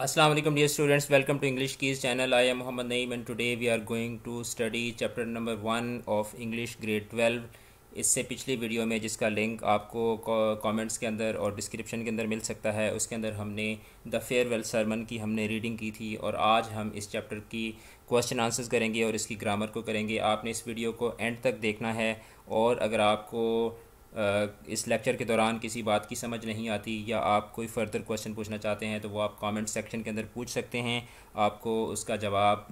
अस्सलाम वालेकुम dear students welcome to English keys channel I am Mohammad Naeem and today we are going to study chapter number one of English grade twelve इससे पिछली video में जिसका link आपको comments के अंदर और डिस्क्रिप्शन के अंदर मिल सकता है उसके अंदर हमने द फेयरवेल सरमन की हमने रीडिंग की थी और आज हम इस चैप्टर की क्वेश्चन आंसर्स करेंगे और इसकी ग्रामर को करेंगे आपने इस वीडियो को एंड तक देखना है और अगर आपको इस लेक्चर के दौरान किसी बात की समझ नहीं आती या आप कोई फर्दर क्वेश्चन पूछना चाहते हैं तो वो आप कमेंट सेक्शन के अंदर पूछ सकते हैं आपको उसका जवाब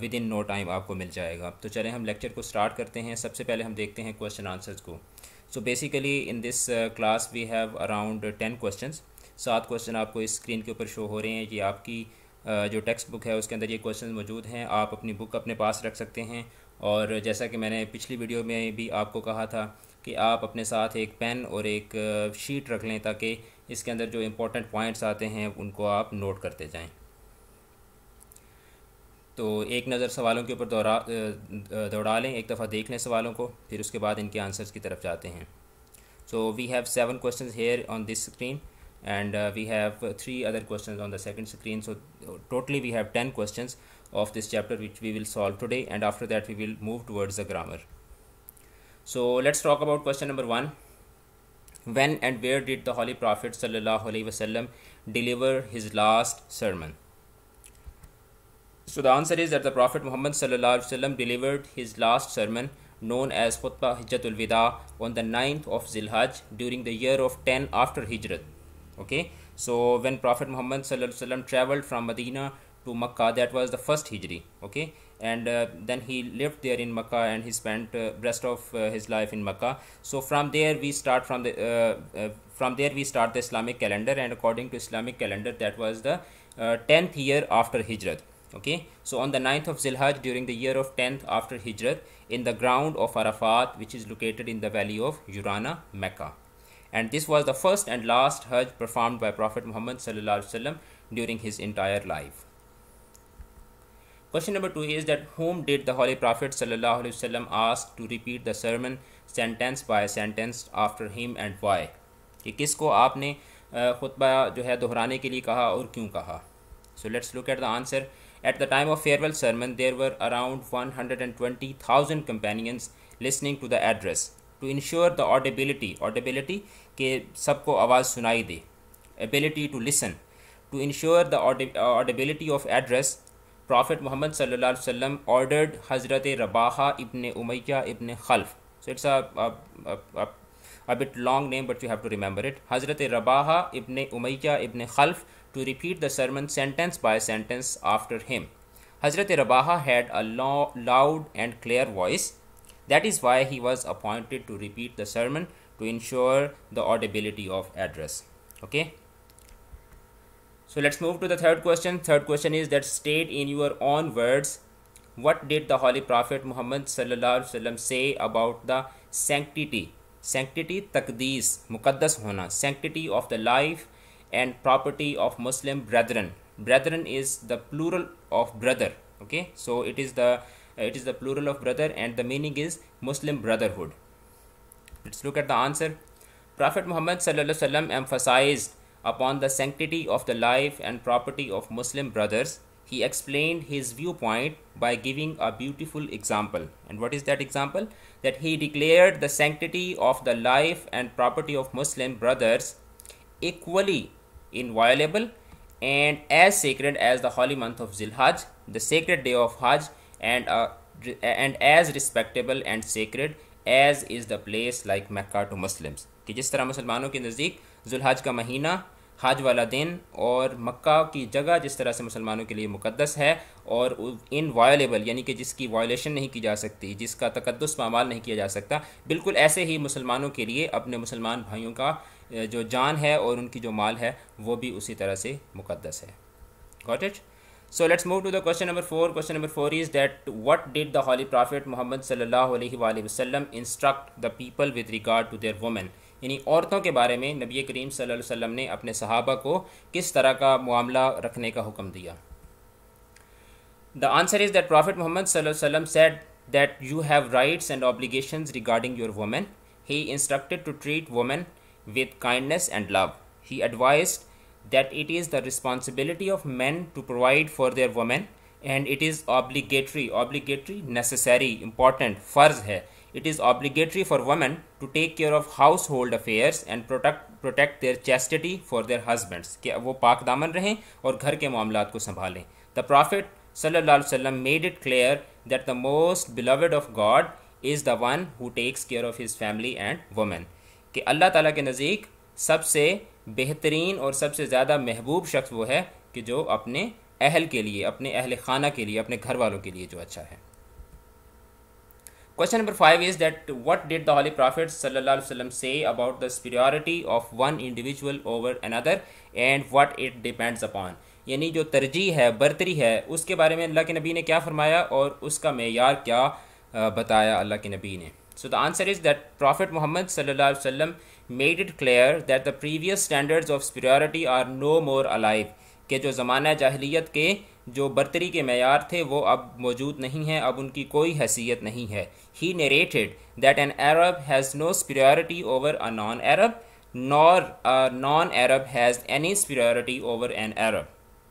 विद इन नो टाइम आपको मिल जाएगा तो चलें हम लेक्चर को स्टार्ट करते हैं सबसे पहले हम देखते हैं क्वेश्चन आंसर्स को so basically in this class we have around ten question सात क्वेश्चन आपको इस स्क्रीन के ऊपर शो हो रहे हैं ये आपकी जो टेक्स्ट बुक है उसके अंदर ये क्वेश्चन मौजूद हैं आप अपनी बुक अपने पास रख सकते हैं और जैसा कि मैंने पिछली वीडियो में भी आपको कहा था कि आप अपने साथ एक पेन और एक शीट रख लें ताकि इसके अंदर जो इम्पोर्टेंट पॉइंट्स आते हैं उनको आप नोट करते जाएं तो एक नज़र सवालों के ऊपर दौड़ा दौड़ा लें एक दफ़ा देख लें सवालों को फिर उसके बाद इनके आंसर्स की तरफ जाते हैं so we have seven question here on this screen and we have three other question on the second screen so totally we have ten question of this chapter which we will solve today and after that we will move towards the grammar So let's talk about question number one. When and where did the Holy Prophet wasallam deliver his last sermon? So the answer is that the Prophet Muhammad wasallam delivered his last sermon known as Khutbah Hijjatul Wida on the 9th of Zilhaj during the year of 10 after Hijrat. Okay, so when Prophet Muhammad wasallam traveled from Medina to Makkah, that was the first Hijri. Okay, and uh, then he lived there in Makkah and he spent uh, rest of uh, his life in Makkah so from there we start from the uh, uh, from there we start the Islamic calendar and according to Islamic calendar that was the 10th uh, year after Hijrat okay so on the 9th of Zilhaj during the year of 10th after Hijrat in the ground of Arafat which is located in the valley of Urana Mecca and this was the first and last Hajj performed by Prophet Muhammad during his entire life question number two is that whom did the holy prophet सल्लल्लाहु अलैहि वसल्लम ask to repeat the sermon sentence by sentence after him and why कि किसको आपने खुतबा जो है दोहराने के लिए कहा और क्यों कहा so let's look at the answer at the time of farewell sermon there were around one hundred and twenty thousand companions listening to the address to ensure the audibility audibility के सबको आवाज़ सुनाई दे ability to listen to ensure the audibility of address Prophet Muhammad وسلم ordered Hazrat Rabaha ibn Umayyah ibn Khalf. So it's a, a, a, a, a bit long name, but you have to remember it. Hazrat Rabaha ibn Umayyah ibn Khalf to repeat the sermon sentence by sentence after him. Hazrat Rabaha had a lo loud and clear voice. That is why he was appointed to repeat the sermon to ensure the audibility of address. Okay. So let's move to the third question. Third question is that state in your own words what did the Holy Prophet Muhammad sallam, say about the sanctity? Sanctity, taqdees, muqaddas hona, sanctity of the life and property of Muslim brethren. Brethren is the plural of brother. Okay, so it is the uh, it is the plural of brother and the meaning is Muslim brotherhood. Let's look at the answer. Prophet Muhammad sallam, emphasized upon the sanctity of the life and property of Muslim brothers, he explained his viewpoint by giving a beautiful example. And what is that example? That he declared the sanctity of the life and property of Muslim brothers equally inviolable and as sacred as the holy month of Zilhaj, the sacred day of Hajj, and, uh, and as respectable and sacred as is the place like Mecca to Muslims. कि तरह मुसलमानों के नज़दीक ज़ुल्हज का महीना हज वाला दिन और मक्का की जगह जिस तरह से मुसलमानों के लिए मुकदस है और इन वायलेबल यानी कि जिसकी वायलेशन नहीं की जा सकती जिसका तकदस मामाल नहीं किया जा सकता बिल्कुल ऐसे ही मुसलमानों के लिए अपने मुसलमान भाइयों का जो जान है और उनकी जो माल है वो भी उसी तरह से मुकदस है got it So let's move to the question number 4. Question number 4 is that what did the Holy Prophet Muhammad sallallahu alaihi wasallam instruct the people with regard to यानी औरतों के बारे में नबी करीम वसल्लम ने अपने सहाबा को किस तरह का मामला रखने का हुक्म दिया the answer is that prophet Mohammad वसल्लम said that you have rights and obligations regarding your women he instructed to treat women with kindness and love he advise that it is the responsibility of man to provide for their women and it is obligatory obligatory necessary important फ़र्ज़ है it is obligatory for women to take care of household affairs and protect protect their chastity for their husbands कि वो पाक दामन रहें और घर के मामला को संभालें द प्रॉफिट सल्लल्लाहु अलैहि वसल्लम made it clear that the most beloved of God is the one who takes care of his family and women कि अल्लाह ताला के नज़दीक सबसे बेहतरीन और सबसे ज़्यादा महबूब शख्स वो है कि जो अपने अहल के लिए अपने अहल खाना के लिए अपने घर वालों के लिए जो अच्छा है Question number five is that what did the Holy Prophet ﷺ say about the superiority of one individual over another and what it depends upon यानी जो तरजीह है बरतरी है उसके बारे में अल्लाह के नबी ने क्या फरमाया और उसका मैार क्या बताया अल्लाह के नबी ने so the answer is that prophet Mohammad सल्लल्लाहु अलैहि वसल्लम made it clear that the previous standards of superiority are no more alive के जो ज़माना जाहलीत के जो बर्तरी के मैार थे वो अब मौजूद नहीं हैं अब उनकी कोई हैसियत नहीं है he narrated that an Arab has no superiority over a non Arab nor a non Arab has any superiority over an Arab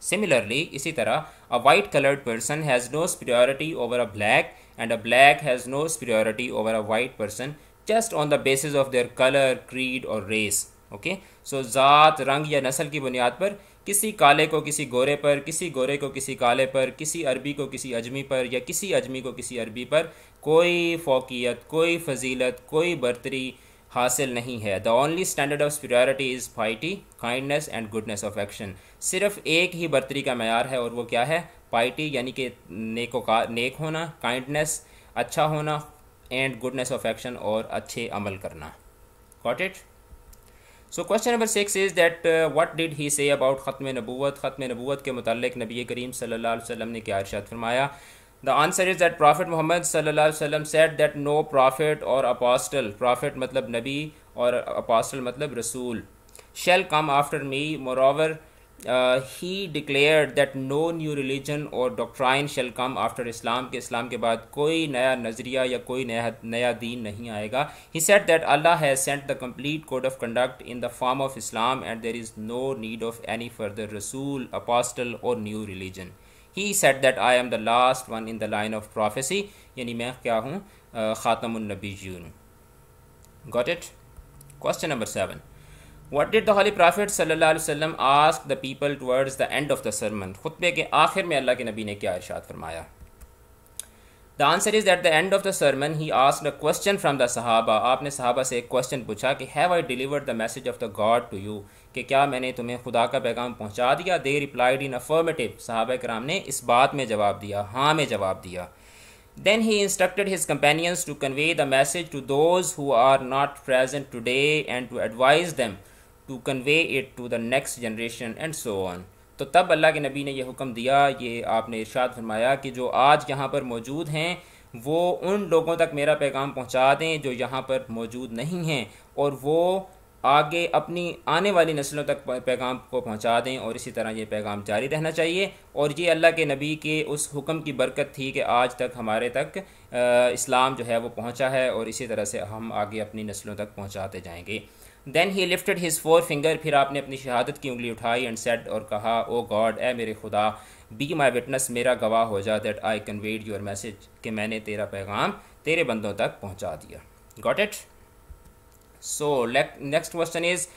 similarly इसी तरह a white coloured person has no superiority over a black and a black has no superiority over a white person just on the basis of their colour creed और race okay so ज़ात रंग या नस्ल की बुनियाद पर किसी काले को किसी गोरे पर किसी गोरे को किसी काले पर किसी अरबी को किसी अजमी पर या किसी अजमी को किसी अरबी पर कोई फोकियत कोई फजीलत कोई बर्तरी हासिल नहीं है the only standard of superiority is piety kindness and goodness of action सिर्फ एक ही बर्तरी का मैार है और वो क्या है पाइटी यानी कि नेकोकार नेक होना काइंडनेस अच्छा होना एंड गुडनेस ऑफ एक्शन और अच्छे अमल करना got it so question number six is that what did he say about ख़त्म नबूत ख़त्म नबूत के मतलब नबी करीम सल्ला वसम ने क्या अरशाद फरमाया the answer is that prophet Muhammad सल्ला वसम सेट दैट नो प्रॉफिट और अपास्टल प्रॉफिट मतलब नबी और अपास्टल मतलब रसूल shall come after me moreover uh, he declared that no new religion or doctrine shall come after Islam के इस्लाम के बाद कोई नया नज़रिया या कोई नया नया दीन नहीं आएगा he said that Allah has sent the complete code of conduct in the form of Islam and there is no need of any further Rasul, apostle or new religion he said that I am the last one in the line of prophecy यानी मैं क्या हूँ ख़ातमुलनबी जून got it question number 7 what did the holy prophet सल्ला वसम ask the people towards the end of the sermon खुतबे के आखिर में अल्लाह के नबी ने क्या इरशाद फरमाया the answer is at the end of the sermon he ask the question from the सहाबा आपने सहाबा से एक क्वेश्चन पूछा कि have I deliver the message of the god to you कि क्या मैंने तुम्हें खुदा का पैगाम पहुँचा दिया दे रिप्लाइड इन अफर्मेटिव साहब कराम ने इस बात में जवाब दिया हाँ में जवाब दिया Then he instructed his companions to convey the message to those are are not present today and to advise them to convey it to the next generation and so on तो तब अल्लाह के नबी ने यह हुक्म दिया ये आपने इरशाद फरमाया कि जो आज यहाँ पर मौजूद हैं वो उन लोगों तक मेरा पैगाम पहुँचा दें जो यहाँ पर मौजूद नहीं हैं और वो आगे अपनी आने वाली नस्लों तक पैगाम को पहुंचा दें और इसी तरह ये पैगाम जारी रहना चाहिए और ये अल्लाह के नबी के उस हुक्म की बरकत थी कि आज तक हमारे तक इस्लाम जो है वो पहुंचा है और इसी तरह से हम आगे अपनी नस्लों तक पहुंचाते जाएंगे then he lifted his forefinger फिर आपने अपनी शहादत की उंगली उठाई एंड सेड और कहा ओ गॉड ए मेरे खुदा बी माई विटनेस मेरा गवाह हो जा that I conveyed your message कि मैंने तेरा पैगाम तेरे बंदों तक पहुँचा दिया got it so next question is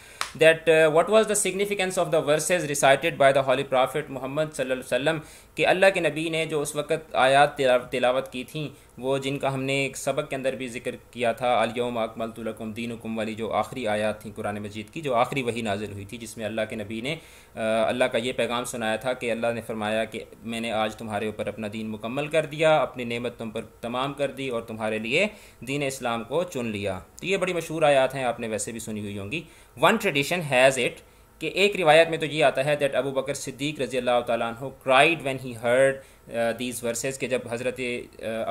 that what was the significance of the verses recited by the holy prophet Muhammad Muhammad sallallahu कि अल्लाह के नबी ने जो उस वक़्त आयात तिलावत की थी वो जिनका हमने एक सबक के अंदर भी जिक्र किया था अलियम अकमल तुलकुम उकुम वाली जो आखिरी आयात थी कुरान मजीद की जो आखिरी वही नाजिल हुई थी जिसमें अल्लाह के नबी ने अल्लाह का ये पैगाम सुनाया था कि अल्लाह ने फरमाया कि मैंने आज तुम्हारे ऊपर अपना दीन मुकम्मल कर दिया अपनी नियमत तुम पर तमाम कर दी और तुम्हारे लिए दीन इस्लाम को चुन लिया तो ये बड़ी मशहूर आयात हैं आपने वैसे भी सुनी हुई होंगी वन ट्रेडिशन हैज़ इट कि एक रिवायत में तो ये आता है दैट अबू बकर सिद्दीक रज़ी अल्लाह तु cried when he heard these verses के जब हज़रत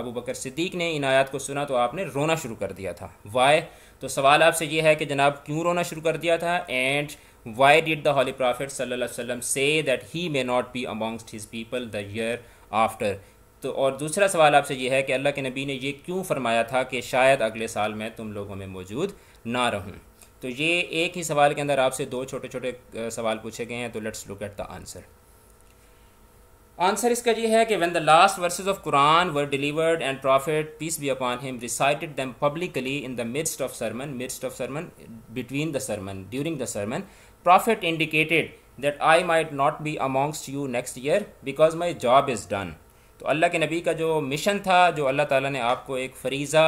अबू बकर सिद्दीक ने इन आयात को सुना तो आपने रोना शुरू कर दिया था वाई तो सवाल आपसे ये है कि जनाब क्यों रोना शुरू कर दिया था and why did the holy prophet सल्ला वसम say that he may not be amongst his people the year after तो और दूसरा सवाल आपसे ये है कि अल्लाह के नबी ने ये क्यों फरमाया था कि शायद अगले साल मैं तुम लोगों में मौजूद ना रहूँ तो ये एक ही सवाल के अंदर आपसे दो छोटे छोटे सवाल पूछे गए हैं तो let's look at the answer answer इसका ये है कि when the last verses of Quran were delivered and prophet peace be upon him recited them publicly in the midst of sermon midst of sermon between the sermon during the sermon prophet indicated that I might not be amongst you next year because my job is done तो अल्लाह के नबी का जो mission था जो अल्लाह ताला ने आपको एक फरीज़ा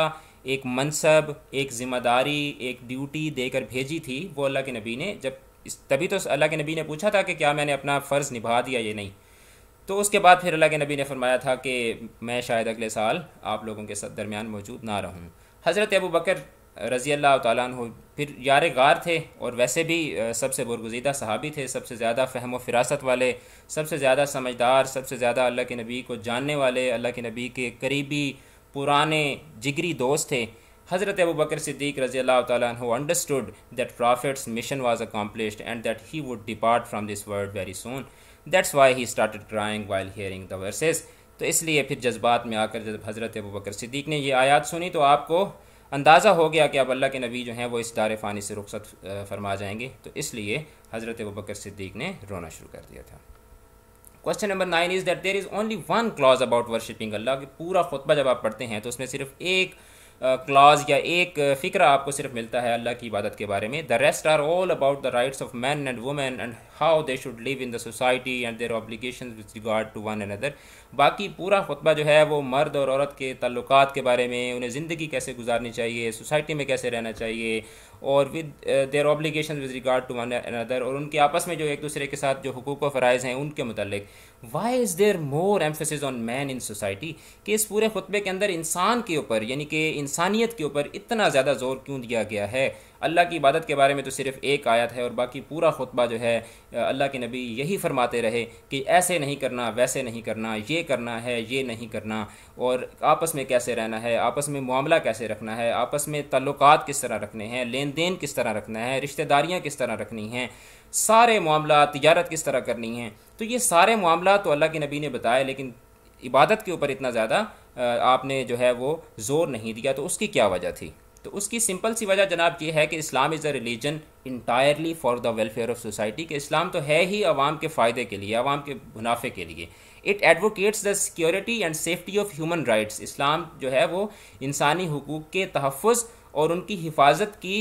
एक मनसब एक ज़िम्मेदारी एक ड्यूटी देकर भेजी थी वो अल्लाह के नबी ने जब इस तभी तो अल्लाह के नबी ने पूछा था कि क्या मैंने अपना फ़र्ज़ निभा दिया ये नहीं तो उसके बाद फिर अल्लाह के नबी ने फरमाया था कि मैं शायद अगले साल आप लोगों के दरमियान मौजूद ना रहूँ हज़रत अबू बकर रज़ी अल्लाह तु फिर यार गार थे और वैसे भी सबसे बुरगुजीदा सहाबी थे सबसे ज़्यादा फहम व फिरासत वाले सबसे ज़्यादा समझदार सबसे ज़्यादा अल्लाह के नबी को जानने वाले अल्लाह के नबी के करीबी पुराने जिगरी दोस्त थे हज़रत अबू बकर सिद्दीक रज़ी अल्लाह तु understood that prophet's mission was accomplished and that he would depart from this world very soon that's why he started crying while hearing the verses तो इसलिए फिर जज्बात में आकर जब हज़रत अबू बकर सिद्दीक ने ये आयात सुनी तो आपको अंदाज़ा हो गया कि अब अल्लाह के नबी जो हैं वो इस दार फ़ानी से रुखसत फरमा जाएंगे तो इसलिए हज़रत अबू बकर सिद्दीक ने रोना शुरू कर दिया था question number nine is that there is only one clause about worshipping Allah कि पूरा खुतबा जब आप पढ़ते हैं तो उसमें सिर्फ एक क्लॉज या एक फ़िक्र आपको सिर्फ मिलता है अल्लाह की इबादत के बारे में the rest are all about the rights of man and women and how they should live in the society and their obligation with regard to one and other बाकी पूरा खुतबा जो है वो मर्द और औरत के तल्लुकात के बारे में उन्हें ज़िंदगी कैसे गुजारनी चाहिए सोसाइटी में कैसे रहना चाहिए और with their obligation with regard to one another और उनके आपस में जो एक दूसरे के साथ जो हकूक़ व फ़रज़ हैं उनके मतलब why is there more emphasis on man in society कि इस पूरे खुतबे के अंदर इंसान के ऊपर यानी कि इंसानियत के ऊपर इतना ज़्यादा जोर क्यों दिया गया है अल्लाह की इबादत के बारे में तो सिर्फ एक आयत है और बाकी पूरा खुतबा जो है अल्लाह के नबी यही फरमाते रहे कि ऐसे नहीं करना वैसे नहीं करना ये करना है ये नहीं करना और आपस में कैसे रहना है आपस में मामला कैसे रखना है आपस में तल्लुक किस तरह रखने हैं लेन देन किस तरह रखना है रिश्तेदारियाँ किस तरह रखनी हैं सारे मामला तजारत किस तरह करनी है तो ये सारे मामला तो अल्लाह के नबी ने बताया लेकिन इबादत के ऊपर इतना ज़्यादा आपने जो है वो ज़ोर नहीं दिया तो उसकी क्या वजह थी तो उसकी सिंपल सी वजह जनाब ये है कि Islam is a religion entirely for the welfare of society कि इस्लाम तो है ही आवाम के फ़ायदे के लिए आवाम के मुनाफे के लिए it advocates the security and safety of human rights Islam जो है वो इंसानी हकूक़ के तहफ़ और उनकी हिफाजत की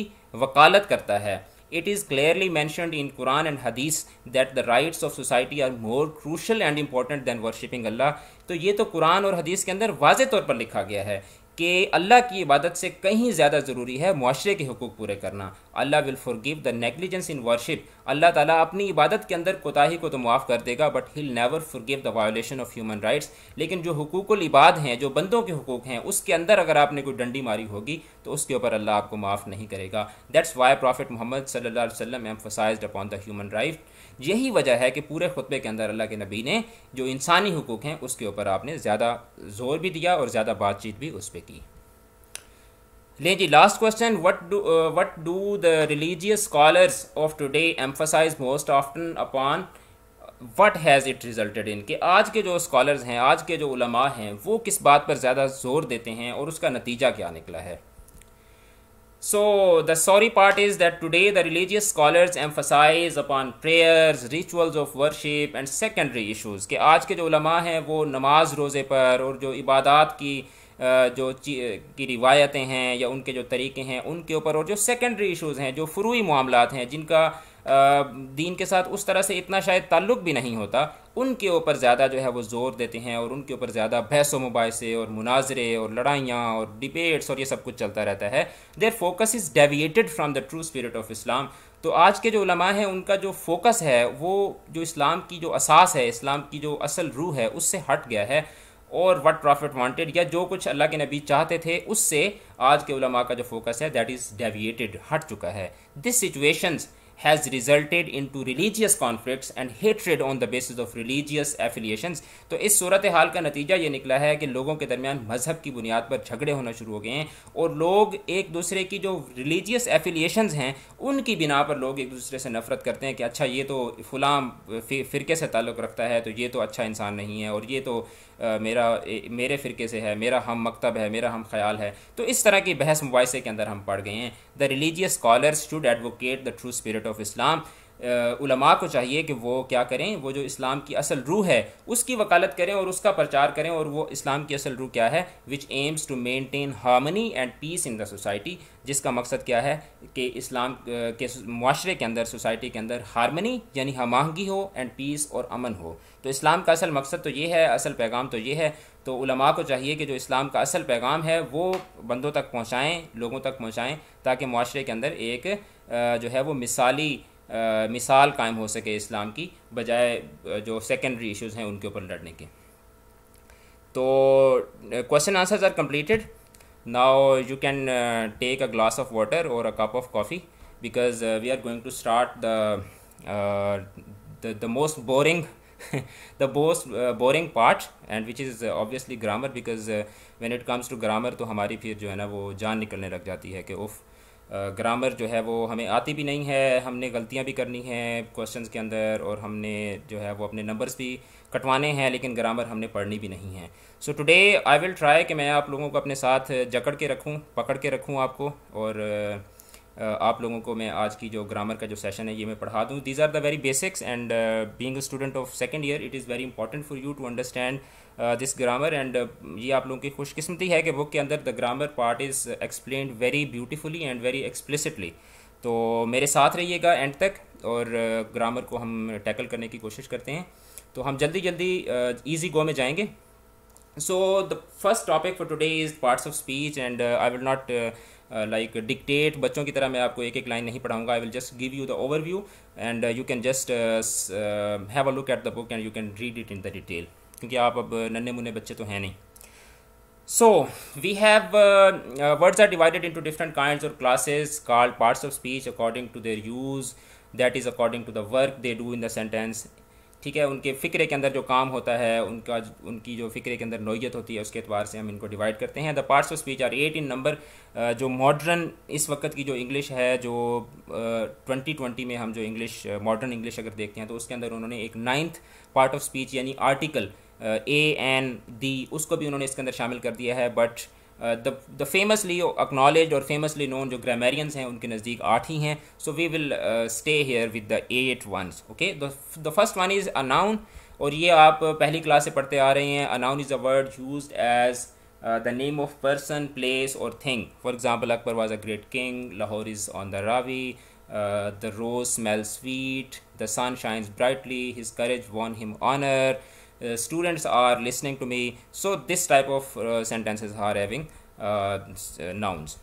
वकालत करता है It is clearly mentioned in Quran and Hadith that the rights of society are more crucial and important than worshipping Allah. तो ये तो कुरान और हदीस के अंदर वाज तौर पर लिखा गया है कि अल्लाह की इबादत से कहीं ज़्यादा ज़रूरी है माशरे के हकूक़ पूरे करना Allah will forgive the negligence in worship Allah ताला अपनी इबादत के अंदर कोताही को तो माफ़ कर देगा but he'll never forgive the violation of human rights लेकिन जो हकूक़ इबाद हैं जो बंदों के हकूक़ हैं उसके अंदर अगर आपने कोई डंडी मारी होगी तो उसके ऊपर अल्लाह आपको माफ़ नहीं करेगा दैट्स वाई प्रॉफिट मोहम्मद सल्ला वसलम emphasise upon the human right यही वजह है कि पूरे खुतबे के अंदर अल्लाह के नबी ने जो इंसानी हकूक़ हैं उसके ऊपर आपने ज़्यादा जोर भी दिया और ज़्यादा बातचीत भी उस पर की लें जी last question what do what do the religious scholars of today emphasise most often upon what has it resulted in कि आज के जो स्कॉलर्स हैं आज के जो उलमा हैं वो किस बात पर ज़्यादा जोर देते हैं और उसका नतीजा क्या निकला है So, the sorry part is that today the religious scholars emphasize upon prayers, rituals of worship and secondary issues कि आज के जो उलमा हैं वो नमाज रोज़े पर और जो इबादत की जो की रिवायतें हैं या उनके जो तरीके हैं उनके ऊपर और जो सेकेंडरी इशूज़ हैं जो फ्रूई मामला हैं जिनका दीन के साथ उस तरह से इतना शायद ताल्लुक भी नहीं होता उनके ऊपर ज़्यादा जो है वो ज़ोर देते हैं और उनके ऊपर ज़्यादा बहस व मुबासे और मुनाजरे और लड़ाइयाँ और डिबेट्स और ये सब कुछ चलता रहता है their focus is deviated from the true spirit of Islam तो आज के जो हैं उनका जो फोकस है वो जो इस्लाम की जो असास है इस्लाम की जो असल रूह है उससे हट गया है और वट प्रॉफिट वांटेड या जो कुछ अल्लाह के नबी चाहते थे उससे आज के उलमा का जो फोकस है दैट इज़ डेविएटेड हट चुका है this situations has resulted into religious conflicts and hatred on the basis of religious affiliations तो इस सूरत हाल का नतीजा ये निकला है कि लोगों के दरमियान मजहब की बुनियाद पर झगड़े होना शुरू हो गए हैं और लोग एक दूसरे की जो रिलीजियस एफिलिएशंस हैं उनकी बिना पर लोग एक दूसरे से नफरत करते हैं कि अच्छा ये तो फलाम फिरके से ताल्लुक़ रखता है तो ये तो अच्छा इंसान नहीं है और ये तो मेरा मेरे फ़िरके से है मेरा हम मकतब है मेरा हम ख्याल है तो इस तरह की बहस मुबासे के अंदर हम पढ़ गए हैं the religious scholars should advocate the true spirit of Islam उलमा को चाहिए कि वो क्या करें वो जो इस्लाम की असल रूह है उसकी वकालत करें और उसका प्रचार करें और वो इस्लाम की असल रूह क्या है which aims to maintain harmony and peace in the society जिसका मकसद क्या है कि इस्लाम के माशरे के अंदर सोसाइटी के अंदर हारमनी यानी हमाहंगी हो एंड पीस और अमन हो तो इस्लाम का असल मकसद तो ये है असल पैगाम तो ये है तो उलमा को चाहिए कि जो इस्लाम का असल पैगाम है वो बंदों तक पहुँचाएँ लोगों तक पहुँचाएँ ताकि माशरे के अंदर एक जो है वो मिसाली मिसाल कायम हो सके इस्लाम की बजाय जो सेकेंडरी इश्यूज़ हैं उनके ऊपर लड़ने के तो question answers are completed now you can take a glass of water और a cup of coffee because we are going to start the the most boring the most boring part and which is obviously grammar because when it comes to grammar तो हमारी फिर जो है ना वो जान निकलने लग जाती है कि उफ़ ग्रामर जो है वो हमें आती भी नहीं है हमने गलतियां भी करनी हैं क्वेश्चंस के अंदर और हमने जो है वो अपने नंबर्स भी कटवाने हैं लेकिन ग्रामर हमने पढ़नी भी नहीं है so today I will try कि मैं आप लोगों को अपने साथ जकड़ के रखूँ पकड़ के रखूँ आपको और आप लोगों को मैं आज की जो ग्रामर का जो सेशन है ये मैं पढ़ा दूँ these are the very basics and being student of second year it is very important for you to understand this grammar and ये आप लोगों की खुशकस्मती है कि बुक के अंदर the grammar part is explain very beautifully and very explicitly तो मेरे साथ रहिएगा एंड तक और ग्रामर uh, को हम टैकल करने की कोशिश करते हैं तो हम जल्दी जल्दी ईजी गो में जाएंगे so the first topic for today is parts of speech and uh, i will not uh, like uh, dictate बच्चों की तरह मैं आपको एक एक लाइन नहीं पढ़ाऊंगा I will just give you the overview and you can just have a look at the book and you can read it in the detail क्योंकि आप अब नन्हे मुन्ने बच्चे तो हैं नहीं so we have words are divided into different kind और classes called parts of speech according to their use that is according to the work they do in the sentence ठीक है उनके फ़िक्रे के अंदर जो काम होता है उनका उनकी जो फ़िक्रे के अंदर नोयत होती है उसके अतबार से हम इनको डिवाइड करते हैं the parts of speech are eight in number जो मॉडर्न इस वक्त की जो इंग्लिश है जो ट्वेंटी uh, ट्वेंटी में हम जो इंग्लिश मॉडर्न इंग्लिश अगर देखते हैं तो उसके अंदर उन्होंने एक नाइन्थ पार्ट ऑफ स्पीच यानी आर्टिकल ए एन दी उसको भी उन्होंने इसके अंदर शामिल कर दिया है but the the famously acknowledge और फेमसली नोन जो ग्रामेरियंस हैं उनके नज़दीक आठ ही हैं so we will stay here with the eight ones okay the first one is a noun और ये आप पहली क्लास से पढ़ते आ रहे हैं a noun is a word use as the name of person place और thing for example Akbar was a great king Lahore is on the Ravi the rose smell sweet the sun shines brightly his courage won him honour Uh, students are listening to me so this type of uh, sentences are having uh, nouns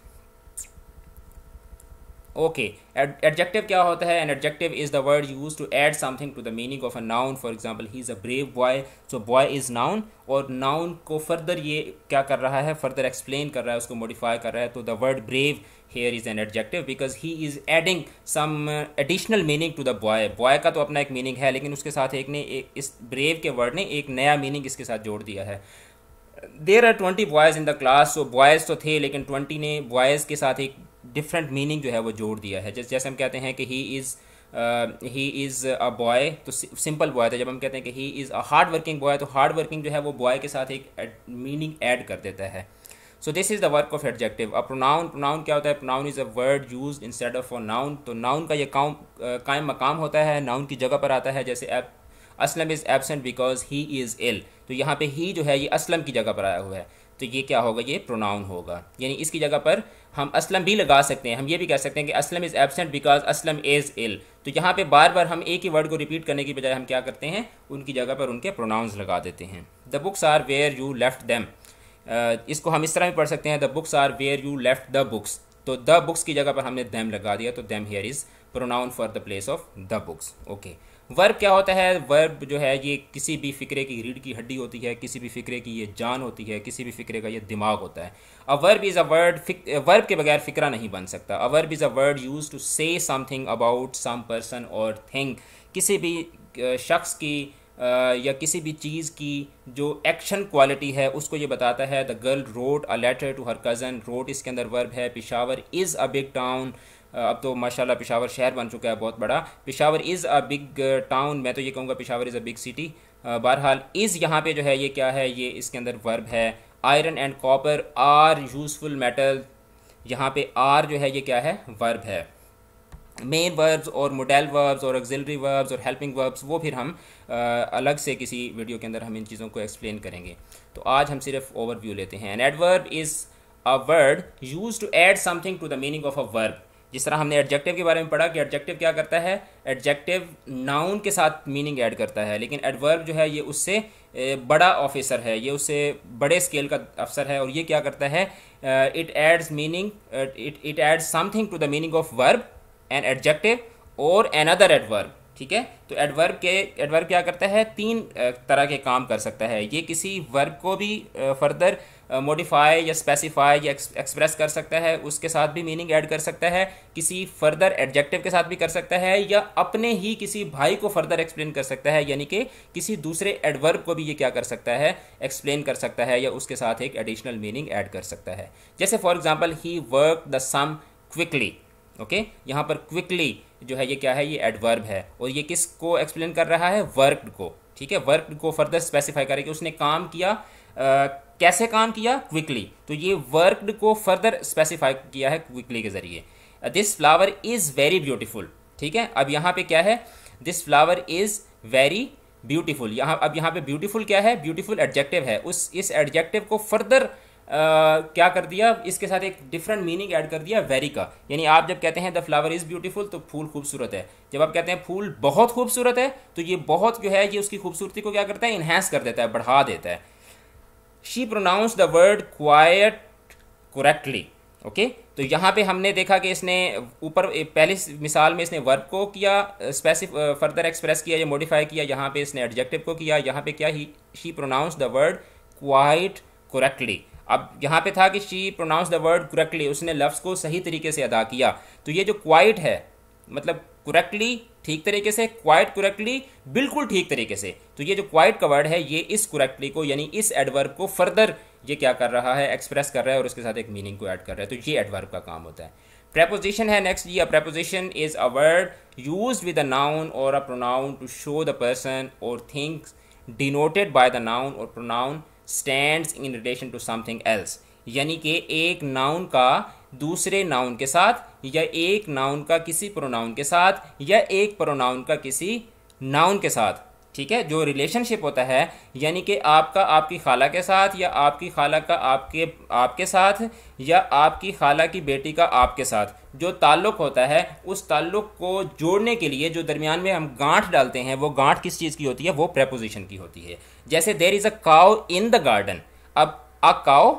okay adjective क्या होता है an adjective is the word use to add something to the meaning of a noun for example he is a brave boy so boy is noun और noun को further ये क्या कर रहा है फर्दर एक्सप्लेन कर रहा है उसको मॉडिफाई कर रहा है तो the word brave here is an adjective because he is adding some additional meaning to the boy boy का तो अपना एक मीनिंग है लेकिन उसके साथ एक ने एक, इस ब्रेव के वर्ड ने एक नया मीनिंग इसके साथ जोड़ दिया है there are twenty boys in the class so boys तो थे लेकिन ट्वेंटी ने बॉयज़ के साथ एक डिफरेंट मीनिंग जो है वो जोड़ दिया है जैसे जैसे हम कहते हैं कि he is he is a boy तो सिंपल बॉय था जब हम कहते हैं कि he is a hard working boy तो हार्ड वर्किंग जो है वो बॉय के साथ एक मीनिंग ऐड कर देता है so this is the work of adjective a pronoun pronoun क्या होता है pronoun is a word use instead of a noun तो नाउन का ये काम uh, कायम मकाम होता है नाउन की जगह पर आता है जैसे Aslam is absent because he is ill तो यहाँ पे ही जो है ये असलम की जगह पर आया हुआ है तो ये क्या होगा ये प्रोनाउन होगा यानी इसकी जगह पर हम असलम भी लगा सकते हैं हम ये भी कह सकते हैं कि Aslam is absent because Aslam is ill तो यहाँ पे बार बार हम एक ही वर्ड को रिपीट करने की बजाय हम क्या करते हैं उनकी जगह पर उनके प्रोनाउंस लगा देते हैं the books are where you left them इसको हम इस तरह भी पढ़ सकते हैं the books are where you left the books तो द बुक्स की जगह पर हमने दैम लगा दिया तो them here is pronoun for the place of the books okay verb क्या होता है वर्ब जो है ये किसी भी फ़िक्रे की रीढ़ की हड्डी होती है किसी भी फ़िक्रे की ये जान होती है किसी भी फ़िक्रे का ये दिमाग होता है a verb is a word verb के बगैर फ़िक्रा नहीं बन सकता a verb is a word use to say something about some person और थिंग किसी भी शख्स की या किसी भी चीज़ की जो एक्शन क्वालिटी है उसको ये बताता है the girl wrote a letter to her cousin wrote इसके अंदर वर्ब है Peshawar is a big town अब तो माशाल्लाह पिशावर शहर बन चुका है बहुत बड़ा Peshawar is a big town मैं तो ये कहूँगा Peshawar is a big city बहरहाल इज़ यहाँ पे जो है ये क्या है ये इसके अंदर वर्ब है iron and copper are useful metal यहाँ पे आर जो है ये क्या है वर्ब है मेन वर्ब्स और मोडल वर्ब्स और एक्जिलरी वर्ब्स और हेल्पिंग वर्ब्स वो फिर हम आ, अलग से किसी वीडियो के अंदर हम इन चीज़ों को एक्सप्लेन करेंगे तो आज हम सिर्फ ओवरव्यू लेते हैं an adverb is a word use to add something to the meaning of a verb जिस तरह हमने एडजेक्टिव के बारे में पढ़ा कि एडजेक्टिव क्या करता है एडजेक्टिव नाउन के साथ मीनिंग ऐड करता है लेकिन एडवर्ब जो है ये उससे बड़ा ऑफिसर है ये उससे बड़े स्केल का अफसर है और ये क्या करता है it adds meaning it adds something to the meaning of verb an adjective और एनदर एडवर्ब ठीक है तो एडवर्ब के एडवर्ब क्या करता है तीन तरह के काम कर सकता है ये किसी वर्ब को भी फर्दर uh, मोडिफाई या स्पेसिफाई या एक्सप्रेस कर सकता है उसके साथ भी मीनिंग ऐड कर सकता है किसी फर्दर एडजेक्टिव के साथ भी कर सकता है या अपने ही किसी भाई को फर्दर एक्सप्लेन कर सकता है यानी कि किसी दूसरे एडवर्ब को भी ये क्या कर सकता है एक्सप्लेन कर सकता है या उसके साथ एक एडिशनल मीनिंग ऐड कर सकता है जैसे for example he work the sum quickly okay यहाँ पर क्विकली जो है ये क्या है ये एडवर्ब है और ये किस को एक्सप्लेन कर रहा है वर्क को ठीक है वर्क को फर्दर स्पेसिफाई करें कि उसने काम किया आ, कैसे काम किया क्विकली तो ये वर्कड को फर्दर स्पेसिफाई किया है क्विकली के जरिए this flower is very beautiful ठीक है अब यहाँ पे क्या है this flower is very beautiful यहाँ अब यहाँ पे ब्यूटीफुल क्या है ब्यूटीफुल एडजेक्टिव है उस इस एडजेक्टिव को फर्दर Uh, क्या कर दिया इसके साथ एक डिफरेंट मीनिंग ऐड कर दिया वेरी का यानी आप जब कहते हैं द फ्लावर इज़ ब्यूटीफुल तो फूल खूबसूरत है जब आप कहते हैं फूल बहुत खूबसूरत है तो ये बहुत जो है ये उसकी खूबसूरती को क्या करता है इन्हेंस कर देता है बढ़ा देता है she pronounce the word quite correctly okay तो यहाँ पे हमने देखा कि इसने ऊपर पहले मिसाल में इसने वर्ब को किया स्पेसिफ फर्दर एक्सप्रेस किया या मॉडिफाई किया यहाँ पे इसने एडजेक्टिव को किया यहाँ पे क्या ही she pronounce the word quite correctly अब यहाँ पे था कि she pronounce the word correctly उसने लफ्ज़ को सही तरीके से अदा किया तो ये जो क्वाइट है मतलब कुरेक्टली ठीक तरीके से क्वाइट कुरेक्टली बिल्कुल ठीक तरीके से तो ये जो क्वाइट कवर्ड है ये इस कुरेक्टली को यानी इस एडवर्ब को फर्दर ये क्या कर रहा है एक्सप्रेस कर रहा है और उसके साथ एक मीनिंग को ऐड कर रहा है तो ये एडवर्ब का काम होता है प्रेपोजिशन है नेक्स्ट ये preposition is a word use with a noun और a pronoun to show the person और things denoted by the noun और pronoun stand in relation to something else यानी कि एक नाउन का दूसरे नाउन के साथ या एक नाउन का किसी प्रोनाउन के साथ या एक प्रोनाउन का किसी नाउन के साथ ठीक है जो रिलेशनशिप होता है यानी कि आपका आपकी खाला के साथ या आपकी खाला का आपके आपके साथ या आपकी खाला की बेटी का आपके साथ जो ताल्लुक़ होता है उस ताल्लुक़ को जोड़ने के लिए जो दरमियान में हम गांठ डालते हैं वो गांठ किस चीज़ की होती है वो प्रेपोजिशन की होती है जैसे there is a cow in the garden अब अ काओ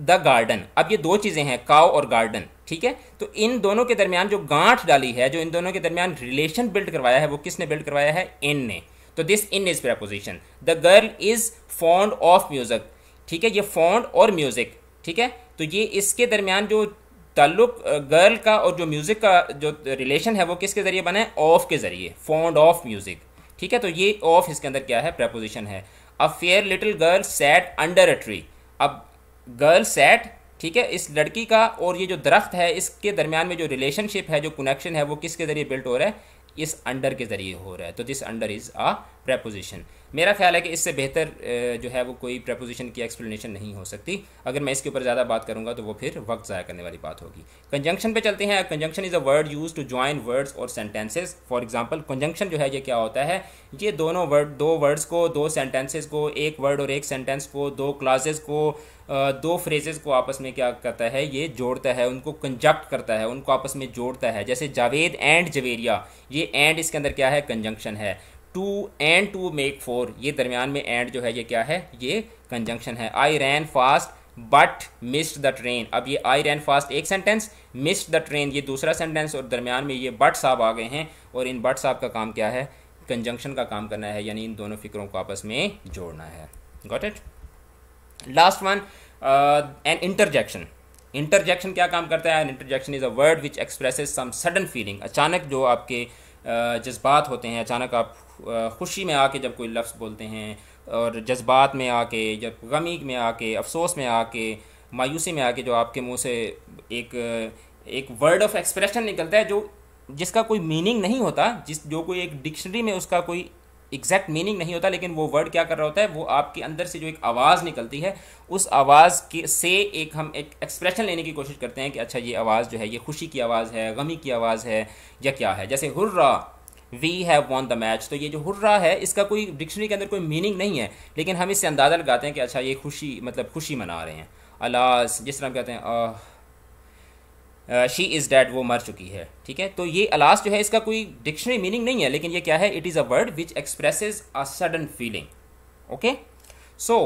द गार्डन अब ये दो चीज़ें हैं काओ और गार्डन ठीक है तो इन दोनों के दरमियान जो गांठ डाली है जो इन दोनों के दरमियान रिलेशन बिल्ड करवाया है वो किसने बिल्ड करवाया है इन ने तो this in is preposition the girl is fond of music ठीक है ये फॉन्ड और म्यूजिक ठीक है तो ये इसके दरमियान जो ताल्लुक गर्ल का और जो म्यूजिक का जो रिलेशन है वो किसके जरिए बना है ऑफ के जरिए फॉन्ड ऑफ म्यूजिक ठीक है तो ये ऑफ इसके अंदर क्या है प्रपोजिशन है a fair little girl sat under a tree अब गर्ल सेट ठीक है इस लड़की का और ये जो दरख्त है इसके दरमियान में जो रिलेशनशिप है जो कनेक्शन है वो किसके ज़रिए बिल्ट हो रहा है इस अंडर के ज़रिए हो रहा है तो this under is a preposition मेरा ख्याल है कि इससे बेहतर जो है वो कोई प्रपोजिशन की एक्सप्लेनेशन नहीं हो सकती अगर मैं इसके ऊपर ज़्यादा बात करूँगा तो वो फिर वक्त ज़ाया करने वाली बात होगी कंजंक्शन पे चलते हैं conjunction is a word use to join words और सेंटेंसेज फॉर एग्जाम्पल कंजंक्शन जो है ये क्या होता है ये दोनों वर्ड दो वर्ड्स को दो सेंटेंसेज को एक वर्ड और एक सेंटेंस को दो क्लासेज को दो फ्रेजेज को आपस में क्या करता है ये जोड़ता है उनको कंजक्ट करता है उनको आपस में जोड़ता है जैसे जावेद एंड जवेरिया ये एंड इसके अंदर क्या है कंजंक्शन है two and two make four ये दरमियान में एंड जो है ये क्या है ये कंजंक्शन है I ran fast but missed the train अब ये आई रैन फास्ट एक सेंटेंस मिस्ड द ट्रेन ये दूसरा सेंटेंस और दरमियान में ये बट साहब आ गए हैं और इन बट साहब का काम क्या है कंजंक्शन का काम करना है यानी इन दोनों फिक्रों को आपस में जोड़ना है got it last one an interjection interjection क्या काम करता है an interjection is a word which expresses some sudden feeling अचानक जो आपके uh, जज्बात होते हैं अचानक आप खुशी में आके जब कोई लफ्ज़ बोलते हैं और जज्बात में आके जब गमी में आके अफसोस में आके मायूसी में आके जो आपके मुंह से एक एक वर्ड ऑफ एक्सप्रेशन निकलता है जो जिसका कोई मीनिंग नहीं होता जिस जो कोई एक डिक्शनरी में उसका कोई एग्जैक्ट मीनिंग नहीं होता लेकिन वो वर्ड क्या कर रहा होता है वो आपके अंदर से जो एक आवाज़ निकलती है उस आवाज़ के से एक हम एक एक्सप्रेशन लेने की कोशिश करते हैं कि अच्छा ये आवाज़ जो है ये खुशी की आवाज़ है गमी की आवाज़ है या क्या है जैसे hurrah we have won the match तो ये जो हुर्रा है इसका कोई डिक्शनरी के अंदर कोई मीनिंग नहीं है लेकिन हम इससे अंदाज़ा लगाते हैं कि अच्छा ये खुशी मतलब खुशी मना रहे हैं अलास जिस तरह हम कहते हैं आ, शी इज़ डैड वो मर चुकी है ठीक है तो ये अलास जो है इसका कोई डिक्शनरी मीनिंग नहीं है लेकिन ये क्या है it is a word which expresses a sudden feeling okay so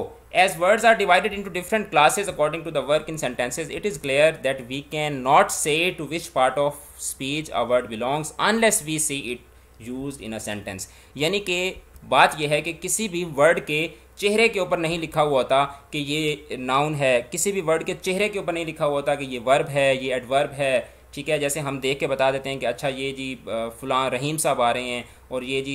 as words are divided into different classes according to the work in sentences it is clear that we can not say to which part of speech a word belongs unless we see it use in a sentence यानी कि बात यह है कि किसी भी word के चेहरे के ऊपर नहीं लिखा हुआ होता कि ये नाउन है किसी भी वर्ड के चेहरे के ऊपर नहीं लिखा हुआ होता कि ये वर्ब है ये एडवर्ब है ठीक है जैसे हम देख के बता देते हैं कि अच्छा ये जी फ़लाँ रहीम साहब आ रहे हैं और ये जी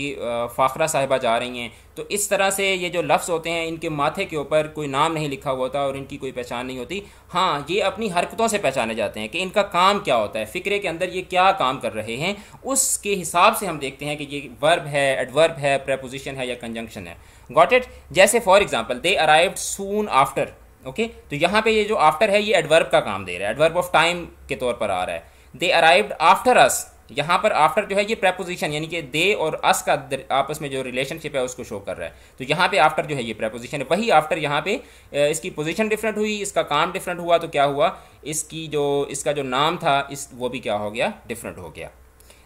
फ़ाखरा साहिबा जा रही हैं तो इस तरह से ये जो लफ्ज़ होते हैं इनके माथे के ऊपर कोई नाम नहीं लिखा हुआ होता और इनकी कोई पहचान नहीं होती हाँ ये अपनी हरकतों से पहचाने जाते हैं कि इनका काम क्या होता है फ़िक्रे के अंदर ये क्या काम कर रहे हैं उसके हिसाब से हम देखते हैं कि ये वर्ब है एडवर्ब है प्रपोजिशन है या कंजंक्शन है गॉट इट जैसे for example they arrive soon after okay तो यहाँ पे ये जो आफ्टर है ये एडवर्ब का काम दे रहा है एडवर्ब ऑफ टाइम के तौर पर आ रहा है दे अराइव्ड आफ्टर अस यहाँ पर आफ्टर जो है ये प्रेपोजिशन यानी कि दे और अस का आपस में जो रिलेशनशिप है उसको शो कर रहा है तो यहाँ पे आफ्टर जो है ये प्रेपोजिशन है वही आफ्टर यहाँ पे इसकी पोजीशन डिफरेंट हुई इसका काम डिफरेंट हुआ तो क्या हुआ इसकी जो इसका जो नाम था इस वो भी क्या हो गया डिफरेंट हो गया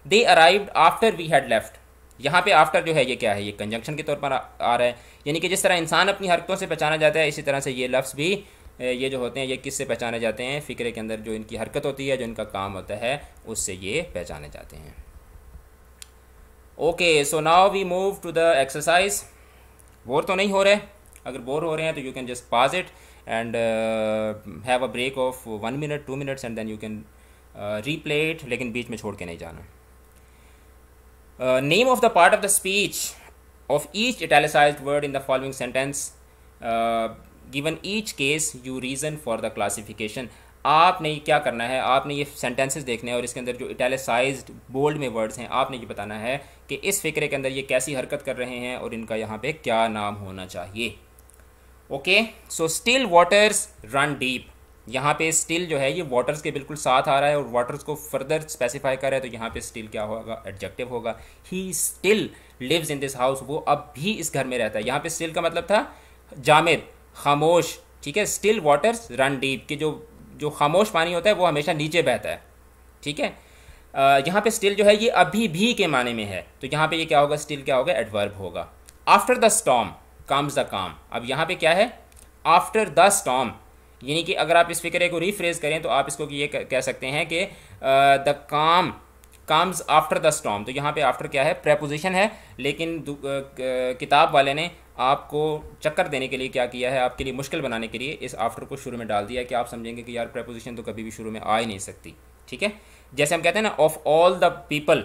they arrived after we had left यहाँ पे आफ्टर जो है ये क्या है ये कंजंक्शन के तौर पर आ रहा है यानी कि जिस तरह इंसान अपनी हरकतों से पहचाना जाता है इसी तरह से ये लफ्ज़ भी ये जो होते हैं ये किससे पहचाने जाते हैं फ़िक्रे के अंदर जो इनकी हरकत होती है जो इनका काम होता है उससे ये पहचाने जाते हैं okay so now we move to the exercise bore तो नहीं हो रहे अगर बोर हो रहे हैं तो you can just pause it and have a break of one minute two minutes and then you can replay it लेकिन बीच में छोड़ के नहीं जाना Uh, name of the part of the speech of each italicized word in the following sentence. Uh, given each case, you reason for the classification. आपने क्या करना है आपने ये सेंटेंसेस देखने हैं और इसके अंदर जो इटैलिसाइज्ड बोल्ड में वर्ड्स हैं आपने ये बताना है कि इस फिक्रे के अंदर ये कैसी हरकत कर रहे हैं और इनका यहाँ पे क्या नाम होना चाहिए okay so still waters run deep यहाँ पे स्टिल जो है ये वाटर्स के बिल्कुल साथ आ रहा है और वाटर्स को फर्दर स्पेसिफाई करे तो यहाँ पे स्टिल क्या होगा एडजेक्टिव होगा he still lives in this house वो अब भी इस घर में रहता है यहाँ पे स्टिल का मतलब था जामिद खामोश ठीक है स्टिल वाटर्स रन डीप के जो जो खामोश पानी होता है वो हमेशा नीचे बहता है ठीक है यहाँ पे स्टिल जो है ये अभी भी के माने में है तो यहाँ पे ये क्या होगा स्टिल क्या होगा एडवर्ब होगा after the storm comes the calm अब यहाँ पे क्या है आफ्टर द स्टॉम यानी कि अगर आप इस फिक्रे को रीफ्रेज करें तो आप इसको ये कह सकते हैं कि द काम कम्स आफ्टर द स्टॉम तो यहाँ पे आफ्टर क्या है प्रेपोजिशन है लेकिन किताब वाले ने आपको चक्कर देने के लिए क्या किया है आपके लिए मुश्किल बनाने के लिए इस आफ्टर को शुरू में डाल दिया कि आप समझेंगे कि यार प्रेपोजिशन तो कभी भी शुरू में आ ही नहीं सकती ठीक है जैसे हम कहते हैं ना of all the people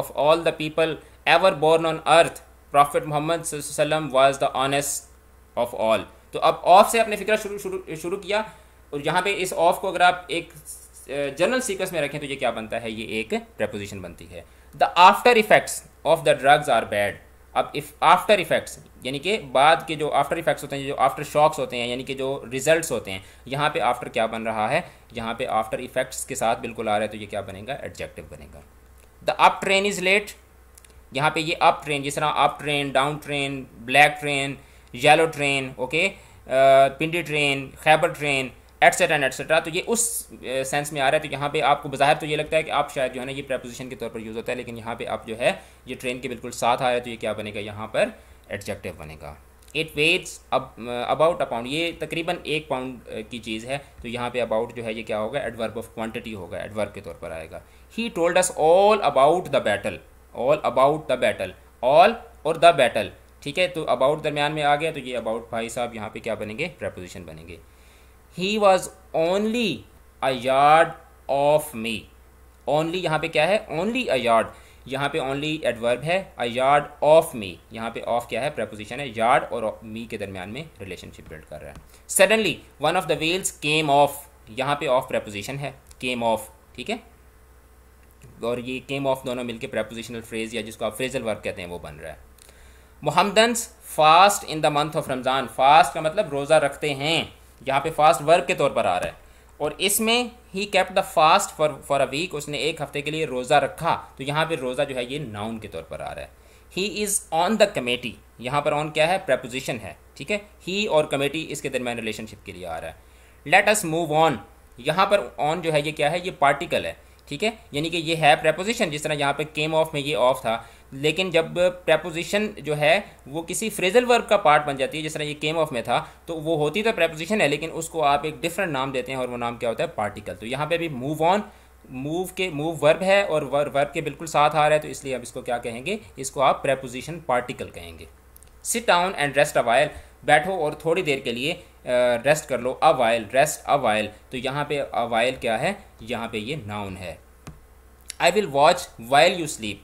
of all the people ever born on earth prophet Muhammad was the honest of all तो अब ऑफ से आपने फिक्र शुरू शुरू शुरू किया और यहाँ पे इस ऑफ को अगर आप एक जनरल सीक्वेंस में रखें तो ये क्या बनता है ये एक प्रपोजिशन बनती है the after effects of the drugs are bad अब इफ आफ्टर इफेक्ट्स यानी कि बाद के जो आफ्टर इफेक्ट्स होते हैं जो आफ्टर शॉक्स होते हैं यानी कि जो रिजल्ट्स होते हैं यहाँ पे आफ्टर क्या बन रहा है यहाँ पे आफ्टर इफेक्ट्स के साथ बिल्कुल आ रहा है तो ये क्या बनेगा एडजेक्टिव बनेगा the up train is late यहाँ पे ये अप ट्रेन जिस तरह up train down train black train yellow train okay Pindi train Khyber train et cetera and et cetera तो ये उस सेंस uh, में आ रहा है तो यहाँ पे आपको बाहर तो ये लगता है कि आप शायद जो है ना ये प्रपोजिशन के तौर पर यूज़ होता है लेकिन यहाँ पे आप जो है ये ट्रेन के बिल्कुल साथ आ रहा है तो ये क्या बनेगा यहाँ पर एडजेक्टिव बनेगा इट वेट्स अब अबाउट अ पाउंड ये तकरीबन एक पाउंड uh, की चीज़ है तो यहाँ पे अबाउट जो है ये क्या होगा एडवर्ब ऑफ क्वान्टिटी होगा एडवर्ब के तौर पर आएगा he told us all about the battle all about the battle all और द बैटल ठीक है तो अबाउट दरमियान में आ गया तो ये अबाउट भाई साहब यहाँ पे क्या बनेंगे प्रपोजिशन बनेंगे he was only a yard off me only यहाँ पे क्या है ओनली अ यार्ड यहाँ पे ओनली एडवर्ब है अ यार्ड ऑफ मी यहाँ पे ऑफ क्या है प्रपोजिशन है यार्ड और मी के दरमियान में रिलेशनशिप बिल्ड कर रहा है suddenly one of the wheels came off यहाँ पे ऑफ प्रपोजिशन है केम ऑफ ठीक है और ये केम ऑफ दोनों मिलके प्रपोजिशनल फ्रेज या जिसको आप फ्रेजल वर्क कहते हैं वो बन रहा है Mohammedans fast in the month of Ramzan fast का मतलब रोज़ा रखते हैं यहाँ पे फास्ट वर्ब के तौर पर आ रहा है और इसमें he kept the fast for for a week उसने एक हफ्ते के लिए रोज़ा रखा तो यहाँ पे रोज़ा जो है ये नाउन के तौर पर आ रहा है he is on the committee यहाँ पर ऑन क्या है प्रपोजिशन है ठीक है ही और कमेटी इसके दरमियान रिलेशनशिप के लिए आ रहा है लेट अस मूव ऑन यहाँ पर ऑन जो है ये क्या है ये पार्टिकल है ठीक है यानी कि ये है प्रपोजिशन जिस तरह यहाँ पे केम ऑफ में ये ऑफ था लेकिन जब प्रेपोजिशन जो है वो किसी फ्रेजल वर्ब का पार्ट बन जाती है जिस तरह ये केम ऑफ में था तो वो होती तो प्रेपोजिशन है लेकिन उसको आप एक डिफरेंट नाम देते हैं और वो नाम क्या होता है पार्टिकल तो यहाँ पे भी मूव ऑन मूव के मूव वर्ब है और वर्ब के बिल्कुल साथ आ रहा है तो इसलिए आप इसको क्या कहेंगे इसको आप प्रेपोजिशन पार्टिकल कहेंगे sit down and rest a while बैठो और थोड़ी देर के लिए रेस्ट कर लो a while rest a while तो यहाँ पे अ वायल क्या है यहाँ पे ये नाउन है I will watch while you sleep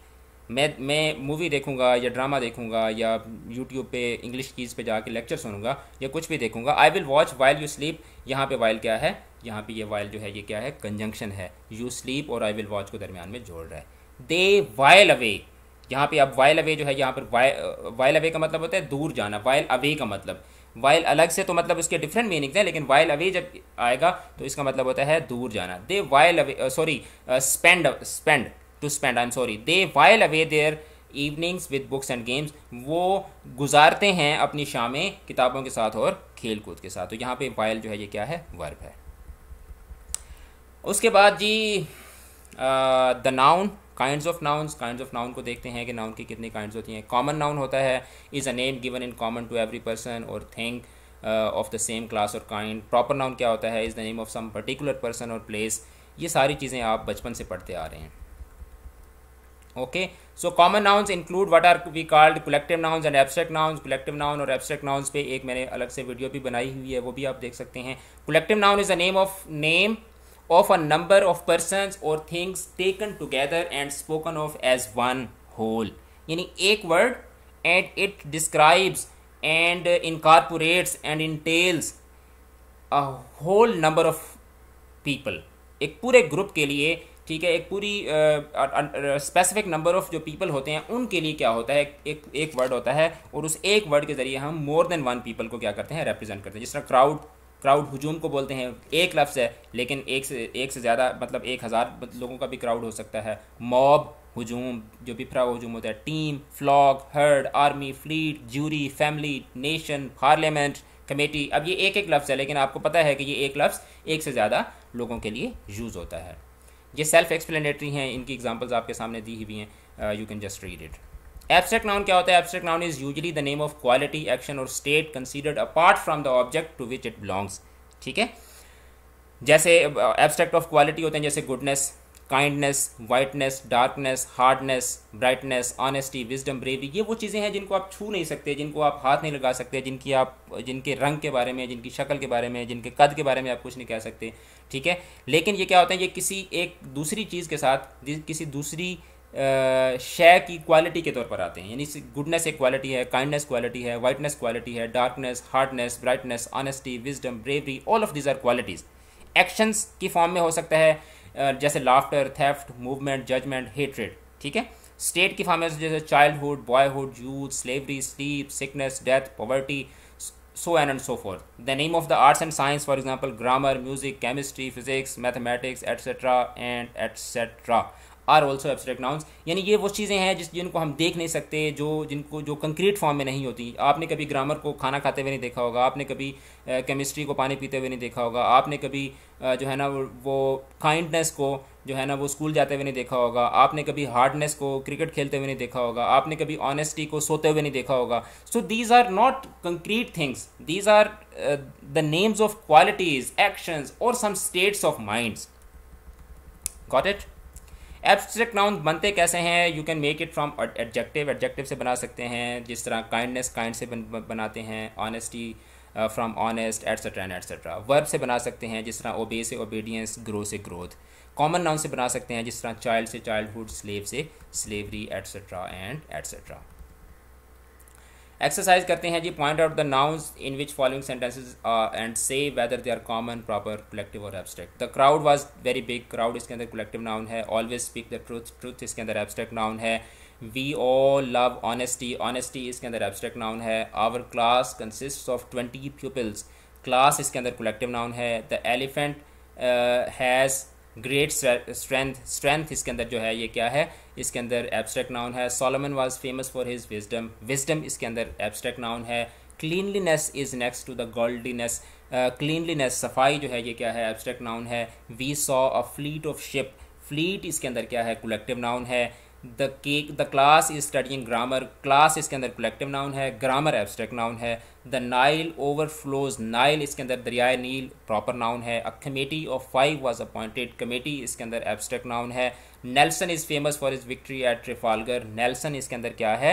मैं मैं मूवी देखूंगा या ड्रामा देखूंगा या यूट्यूब पे इंग्लिश कीज़ पे जाके लेक्चर सुनूंगा या कुछ भी देखूंगा I will watch while you sleep यहाँ पे वाइल क्या है यहाँ पे ये यह वाइल जो है ये क्या है कंजंक्शन है यू स्लीप और आई विल वॉच को दरमियान में जोड़ रहा है दे वाइल अवे यहाँ पे अब वाइल अवे जो है यहाँ पर वाइल अवे का मतलब होता है दूर जाना वाइल अवे का मतलब वाइल अलग से तो मतलब उसके डिफरेंट मीनिंग्स हैं लेकिन वाइल अवे जब आएगा तो इसका मतलब होता है दूर जाना they while away sorry spend spend to spend I am sorry they while away their evenings with books and games वो गुजारते हैं अपनी शामें किताबों के साथ और खेल कूद के साथ तो यहाँ पे वाइल जो है ये क्या है वर्ब है उसके बाद जी the noun kind of nouns kind of noun को देखते हैं कि नाउन की कितनी काइंड होती हैं कॉमन नाउन होता है is a name given in common to every person और thing of the same class और काइंड प्रॉपर नाउन क्या होता है is the name of some particular person और प्लेस ये सारी चीज़ें आप बचपन से पढ़ते आ रहे हैं okay so common nouns include what are we called collective nouns and abstract nouns collective noun और एब्सट्रेक्ट नाउन्स पे एक मैंने अलग से वीडियो भी बनाई हुई है वो भी आप देख सकते हैं collective noun is a name of name of a number of person और things taken together and spoken of as one whole यानी एक word and it describes and incorporates and entails whole number of people एक पूरे group के लिए ठीक है एक पूरी स्पेसिफिक नंबर ऑफ़ जो पीपल होते हैं उनके लिए क्या होता है एक एक वर्ड होता है और उस एक वर्ड के ज़रिए हम मोर देन वन पीपल को क्या करते हैं रिप्रेजेंट करते हैं जिस तरह क्राउड क्राउड हजूम को बोलते हैं एक लफ्ज़ है लेकिन एक से एक से ज़्यादा मतलब एक हज़ार लोगों का भी क्राउड हो सकता है मॉब हजूम जो बिफरा हजूम होता है team flock herd army fleet jury family nation parliament committee अब ये एक एक लफ्ज़ है लेकिन आपको पता है कि ये एक लफ्ज़ एक से ज़्यादा लोगों के लिए यूज़ होता है ये सेल्फ एक्सप्लेनेटरी हैं इनकी एग्जाम्पल्स आपके सामने दी हुई हैं you can just read it abstract noun क्या होता है abstract noun is usually the name of quality action और state considered apart from the object to which it belongs ठीक है जैसे एब्स्ट्रैक्ट ऑफ क्वालिटी होते हैं जैसे goodness kindness whiteness darkness hardness brightness honesty wisdom bravery ये वो चीज़ें हैं जिनको आप छू नहीं सकते जिनको आप हाथ नहीं लगा सकते जिनकी आप जिनके रंग के बारे में जिनकी शक्ल के बारे में जिनके कद के बारे में आप कुछ नहीं कह सकते ठीक है लेकिन ये क्या होता है ये किसी एक दूसरी चीज़ के साथ किसी दूसरी शय की क्वालिटी के तौर पर आते हैं यानी गुडनेस एक क्वालिटी है काइंडनेस क्वालिटी है वाइटनेस क्वालिटी है darkness hardness brightness honesty wisdom bravery all of these are qualities actions की फॉर्म में हो सकता है जैसे laughter theft movement judgment hatred ठीक है स्टेट की फार्मेस जैसे childhood boyhood youth slavery sleep sickness death poverty so N and so for the name of the arts and science for example grammar music chemistry physics mathematics et cetera and etcetera are also abstract nouns यानी ये वो चीज़ें हैं जिस जिनको हम देख नहीं सकते जो जिनको जो कंक्रीट फॉर्म में नहीं होती आपने कभी ग्रामर को खाना खाते हुए नहीं देखा होगा आपने कभी केमिस्ट्री को पानी पीते हुए नहीं देखा होगा आपने कभी जो है ना वो काइंडनेस को जो है ना वो स्कूल जाते हुए नहीं देखा होगा आपने कभी हार्डनेस को क्रिकेट खेलते हुए नहीं देखा होगा आपने कभी ऑनेस्टी को सोते हुए नहीं देखा होगा so these are not concrete things these are the names of qualities actions और some states of minds got it abstract noun बनते कैसे हैं you can make it from adjective adjective से बना सकते हैं जिस तरह काइंडनेस काइंड से बन, बनाते हैं honesty from honest etcetera and etcetera verb से बना सकते हैं जिस तरह ओबे से ओबीडियंस ग्रो से ग्रोथ कॉमन नाउन से बना सकते हैं जिस तरह चाइल्ड से चाइल्डहुड स्लेव से slavery etcetera and etcetera exercise करते हैं जी point out the noun in which following sentences and say whether they are common proper collective और abstract the crowd was very big crowd इसके अंदर collective noun है always speak the truth truth इसके अंदर abstract noun है we all love honesty honesty इसके अंदर abstract noun है our class consist of twenty peoples class इसके अंदर कोलेक्टिव नाउन है the elephant has great strength strength इसके अंदर जो है ये क्या है इसके अंदर एब्स्ट्रैक्ट नाउन है Solomon was famous for his wisdom wisdom इसके अंदर एब्स्ट्रैक्ट नाउन है cleanliness is next to the गर्ल्डीनेस cleanliness सफाई जो है ये क्या है एब्स्ट्रैक्ट नाउन है we saw a fleet of ship fleet इसके अंदर क्या है कोलेक्टिव नाउन है the cake the class is studying grammar class इसके अंदर कलेक्टिव नाउन है ग्रामर एब्स्ट्रैक्ट नाउन है द नाइल ओवरफ्लोज नाइल इसके अंदर दरियाए नील प्रॉपर नाउन है a committee of five was appointed committee इसके अंदर एब्स्ट्रैक्ट नाउन है Nelson is famous for is victory at Trafalgar Nelson इसके अंदर क्या है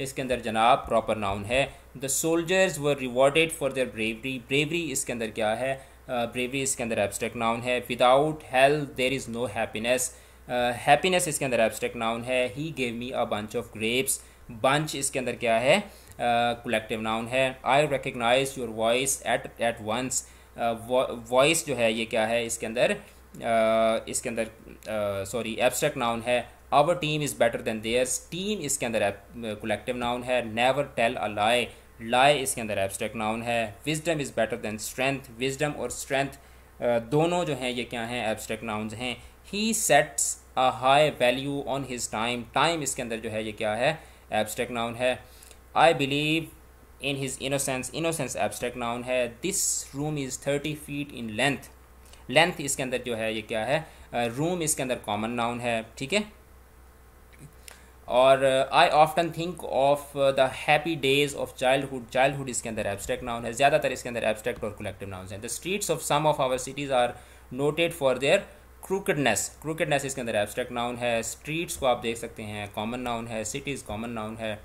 इसके अंदर जनाब प्रॉपर नाउन है the soldiers were rewarded for their bravery bravery इसके अंदर क्या है ब्रेवरी uh, इसके अंदर एब्स्ट्रैक्ट नाउन है without health there is no happiness happiness uh, इसके अंदर एब्स्ट्रैक्ट नाउन है he gave me a bunch of grapes bunch इसके अंदर क्या है कलेक्टिव uh, नाउन है I recognise your voice at at once voice जो है ये क्या है इसके अंदर uh, इसके अंदर सॉरी एब्स्ट्रैक्ट नाउन है our team is better than theirs team इसके अंदर कलेक्टिव नाउन uh, है never tell a lie lie इसके अंदर एब्स्ट्रैक्ट नाउन है wisdom is better than strength wisdom और स्ट्रेंथ uh, दोनों जो हैं ये क्या हैं एब्स्ट्रैक्ट नाउन्स हैं he sets a high value on his time time इसके अंदर जो है ये क्या है एब्स्ट्रैक्ट नाउन है I believe in his innocence innocence abstract noun है this room is thirty feet in length length इसके अंदर जो है ये क्या है रूम uh, इसके अंदर कॉमन नाउन है ठीक है और I often think of the happy days of childhood childhood इसके अंदर एब्स्ट्रैक्ट नाउन है ज़्यादातर इसके अंदर एब्स्ट्रैक्ट और कलेक्टिव नाउन है the streets of some of our cities are noted for their crookedness crookedness इसके अंदर एब्स्ट्रैक्ट नाउन है स्ट्रीट्स को आप देख सकते हैं कॉमन नाउन है सिटीज़ कॉमन नाउन है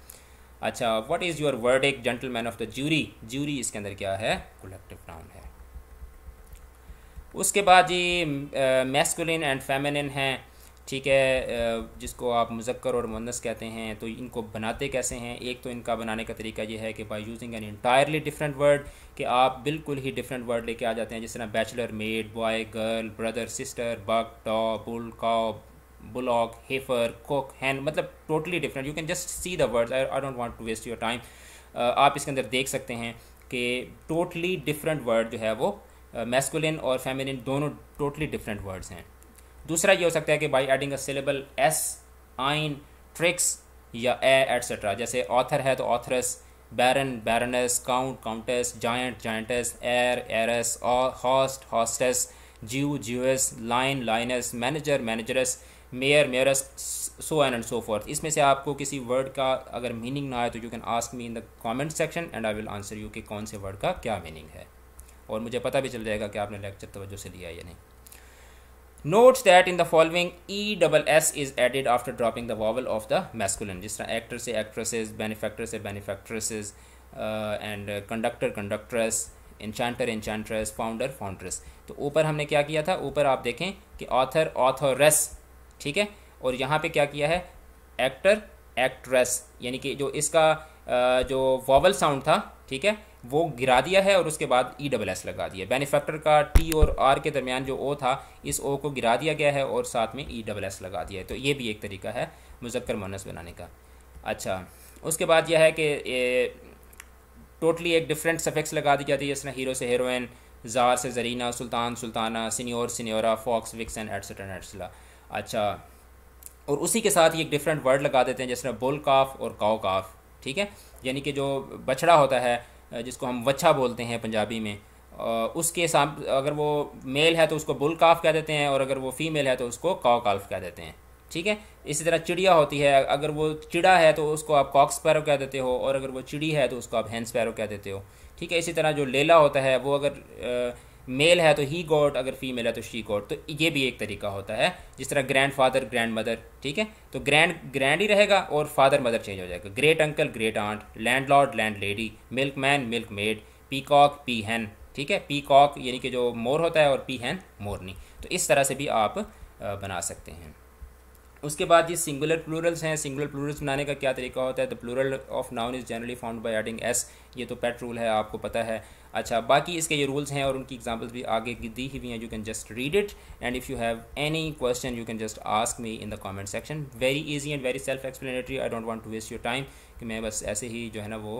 अच्छा व्हाट इज़ योर वर्ड एक gentleman of the jury jury इसके अंदर क्या है कोलेक्टिव नाउन है उसके बाद जी मेस्कुलिन एंड फेमिनिन हैं ठीक है जिसको आप मुजक्कर और मुनस कहते हैं तो इनको बनाते कैसे हैं एक तो इनका बनाने का तरीका ये है कि by using an entirely different word कि आप बिल्कुल ही डिफरेंट वर्ड लेके आ जाते हैं जिस तरह bachelor maid boy girl brother sister buck doe bull का बुलॉक हेफर कोक हैंड मतलब totally different you can just see the words I don't want to waste your time आप इसके अंदर देख सकते हैं कि टोटली डिफरेंट वर्ड जो है वो मेस्कुलिन और फेमिनिन दोनों टोटली डिफरेंट वर्ड्स हैं दूसरा ये हो सकता है कि by adding a syllable ess ine trix या ए एट्सट्रा जैसे ऑथर है तो authoress baron baroness count countess giant giantess heir heiress host hostess Jew Jewess lion lioness manager manageress mayor mayoress so N and so forth इसमें से आपको किसी word का अगर मीनिंग ना आए तो you can ask me in the comment section and I will answer you कि कौन से वर्ड का क्या मीनिंग है और मुझे पता भी चल जाएगा कि आपने लेक्चर तवज्जो से लिया या नहीं note that in the following E double S is added after dropping the vowel of the masculine जिस तरह एक्टर से एक्ट्रेसेज बेनिफैक्टर से benefactresses and conductor conductress enchanter enchantress founder foundress तो ऊपर हमने क्या किया था ऊपर आप देखें कि ऑथर ऑथोरेस ठीक है और यहाँ पे क्या किया है एक्टर एक्ट्रेस यानी कि जो इसका uh, जो वॉवल साउंड था ठीक है वो गिरा दिया है और उसके बाद ई डबल एस लगा दिया बेनिफैक्टर का टी और आर के दरमियान जो ओ था इस ओ को गिरा दिया गया है और साथ में ई डबल एस लगा दिया है तो ये भी एक तरीका है मुजक्कर मोनस बनाने का अच्छा उसके बाद यह है कि टोटली एक डिफरेंट सफेक्स लगा दी जाती है जिसमें हीरो से हीरोइन जार से czarina sultan sultana signor signora fox vixen etcetera एडसला अच्छा और उसी के साथ ही एक डिफरेंट वर्ड लगा देते हैं जिसमें तरह बुल काफ और काओ काफ ठीक है यानी कि जो बछड़ा होता है जिसको हम वच्छा बोलते हैं पंजाबी में उसके हिसाब अगर वो मेल है तो उसको बुल काफ कह देते हैं और अगर वो फीमेल है तो उसको कॉ काल्फ कह देते हैं ठीक है इसी तरह चिड़िया होती है अगर वो चिड़ा है तो उसको आप कॉक स्पैरो कह देते हो और अगर वो चिड़ी है तो उसको आप हैंड स्पैरो कह देते हो ठीक है इसी तरह जो लेला होता है वो अगर मेल है तो ही गॉड अगर फीमेल है तो शी गॉड तो ये भी एक तरीका होता है जिस तरह ग्रैंड फादर ग्रैंड मदर ठीक है तो ग्रैंड ग्रैंड ही रहेगा और फादर मदर चेंज हो जाएगा great uncle great aunt landlord landlady milkman milkmaid peacock peahen ठीक है पी कॉक यानी कि जो मोर होता है और पी हैन मोरनी तो इस तरह से भी आप बना सकते हैं उसके बाद ये सिंगुलर प्लूरल्स हैं सिंगुलर प्लूरल्स बनाने का क्या तरीका होता है the plural of noun is generally found by adding S ये तो पेट रूल है आपको पता है अच्छा बाकी इसके ये रूल्स हैं और उनकी एग्जाम्पल्स भी आगे की दी हुई हैं you can just read it and if you have any question you can just ask me in the comment section very easy and very self explanatory I don't want to waste your time कि मैं बस ऐसे ही जो है ना वो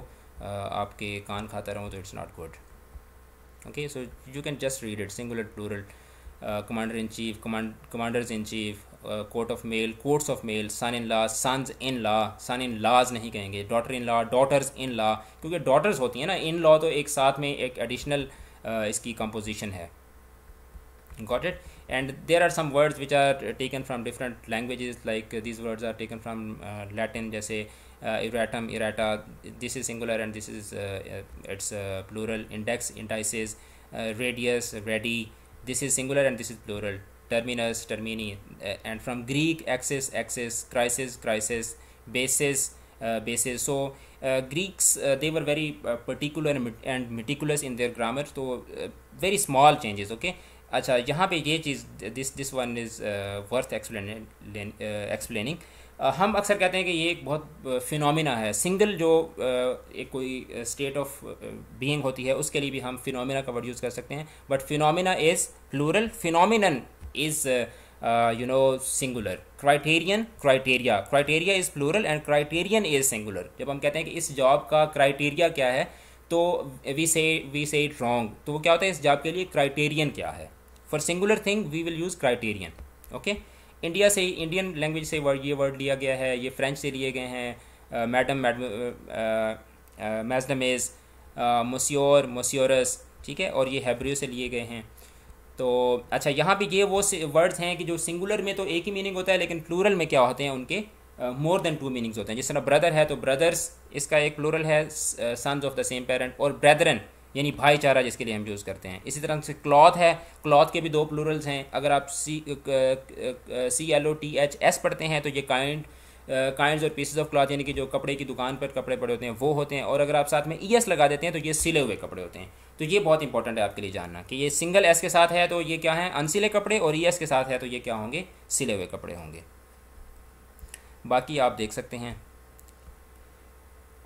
आपके कान खाता रहूँ तो it's not good okay so you can just read it singular plural commander in chief chief command commanders court of mail courts of mail son in law sons in law son in laws नहीं कहेंगे daughter in law daughters in law क्योंकि daughters होती हैं ना in law तो एक साथ में एक एडिशनल uh, इसकी कंपोजिशन है got it and there are some words which are taken from different language like this words are taken from Latin जैसे erratum errata this is singular and this is its plural index indices radius radii this is singular and this is plural terminus termini and from greek axis axis crisis crisis basis uh, basis so uh, greeks uh, they were very particular and meticulous in their grammar so very small changes okay अच्छा यहाँ पे ये चीज़ this this one is worth explaining हम अक्सर कहते हैं कि ये एक बहुत फिनोमिना है सिंगल जो एक कोई स्टेट ऑफ बीइंग होती है उसके लिए भी हम फिनोमिना का वर्ड यूज़ कर सकते हैं but phenomena is plural phenomenon is you know singular criterion criteria criteria is plural and criterion is singular जब हम कहते हैं कि इस जॉब का क्राइटेरिया क्या है तो वी से वी से इट रॉन्ग तो वो क्या होता है इस जॉब के लिए क्राइटेरियन क्या है for singular thing we will use criterion okay India से इंडियन लैंग्वेज से वर्ड ये वर्ड लिया गया है ये फ्रेंच से लिए गए हैं मैडम मैडम मैजनमेज मोस्योर मोस्योरस ठीक है और ये हैब्रियो से लिए गए हैं तो अच्छा यहाँ पे ये वो वर्ड्स हैं कि जो सिंगुलर में तो एक ही मीनिंग होता है लेकिन प्लूरल में क्या होते हैं उनके मोर देन टू मीनिंग्स होते हैं जिस तरह ब्रदर है तो ब्रदर्स इसका एक प्लूरल है sons of the same parent और ब्रदरन यानी भाईचारा जिसके लिए हम यूज़ करते हैं इसी तरह से क्लॉथ है क्लॉथ के भी दो प्लूरल्स हैं अगर आप C C L O T H S पढ़ते हैं तो ये काइंड काइंड और पीसेज ऑफ क्लॉथ यानी कि जो कपड़े की दुकान पर कपड़े पड़े होते हैं वो होते हैं और अगर आप साथ में ई e एस लगा देते हैं तो ये सिले हुए कपड़े होते हैं तो ये बहुत इंपॉर्टेंट है आपके लिए जानना कि ये सिंगल एस के साथ है तो ये क्या है अनसिले कपड़े और ई e एस के साथ है तो ये क्या होंगे सिले हुए कपड़े होंगे बाकी आप देख सकते हैं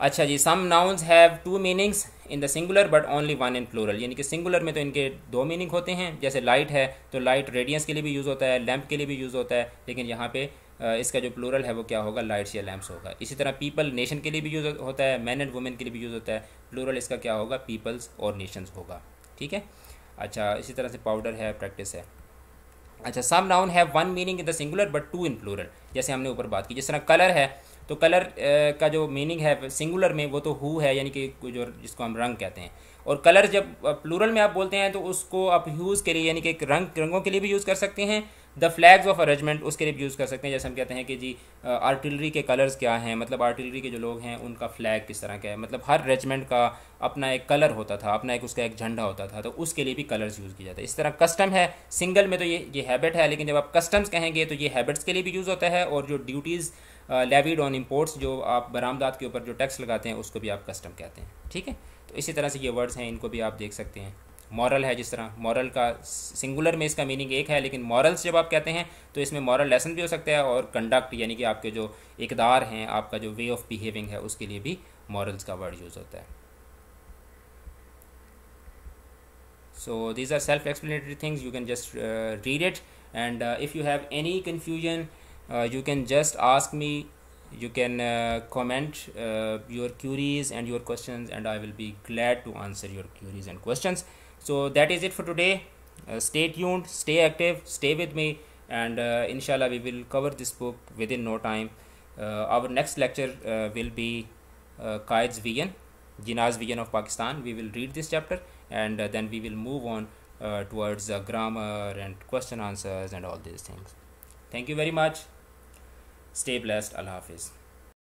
अच्छा जी some nouns have two meanings in the singular but only one in plural यानी कि सिंगुलर में तो इनके दो मीनिंग होते हैं जैसे लाइट है तो लाइट रेडियंस के लिए भी यूज़ होता है लैम्प के लिए भी यूज़ होता है लेकिन यहाँ पे इसका जो प्लूरल है वो क्या होगा लाइट्स या लैम्प्स होगा इसी तरह पीपल नेशन के लिए भी यूज़ होता है मैन एंड वुमेन के लिए भी यूज़ होता है प्लूरल इसका क्या होगा पीपल्स और नेशंस होगा ठीक है अच्छा इसी तरह से पाउडर है प्रैक्टिस है अच्छा सम नाउन है one meaning in the singular but two in plural जैसे हमने ऊपर बात की जिस तरह कलर है तो कलर का जो मीनिंग है सिंगुलर में वो तो हु है यानी कि जो जिसको हम रंग कहते हैं और कलर जब प्लूरल में आप बोलते हैं तो उसको आप यूज़ के लिए यानी कि एक रंग रंगों के लिए भी यूज़ कर सकते हैं द फ्लैग्स ऑफ अरेंजमेंट उसके लिए भी यूज़ कर सकते हैं जैसे हम कहते हैं कि जी आर्टिलरी के कलर्स क्या हैं मतलब आर्टिलरी के जो लोग हैं उनका फ्लैग किस तरह का है मतलब हर रेजिमेंट का अपना एक कलर होता था अपना एक उसका एक झंडा होता था तो उसके लिए भी कलर्स यूज़ किया जाता है इस तरह कस्टम है सिंगल में तो ये ये हैबिट है लेकिन जब आप कस्टम्स कहेंगे तो ये हैबिट्स के लिए भी यूज़ होता है और जो ड्यूटीज़ लेविड ऑन इम्पोर्ट्स जो आप बरामदाद के ऊपर जो टैक्स लगाते हैं उसको भी आप कस्टम कहते हैं ठीक है तो इसी तरह से ये वर्ड्स हैं इनको भी आप देख सकते हैं मॉरल है जिस तरह मॉरल का सिंगुलर में इसका मीनिंग एक है लेकिन मॉरल्स जब आप कहते हैं तो इसमें मॉरल लेसन भी हो सकता है और कंडक्ट यानी कि आपके जो इकदार हैं आपका जो वे ऑफ बिहेविंग है उसके लिए भी मॉरल्स का वर्ड यूज़ होता है so these are self explanatory things you can just read it and if you have any confusion you can just ask me you can uh, comment uh, your queries and your questions and i will be glad to answer your queries and questions so that is it for today uh, stay tuned stay active stay with me and uh, inshallah we will cover this book within no time uh, our next lecture uh, will be uh, Qaid's vegan jinnah's vegan of pakistan we will read this chapter and then we will move on towards grammar and question answers and all these things thank you very much Stay blessed. Allah Hafiz.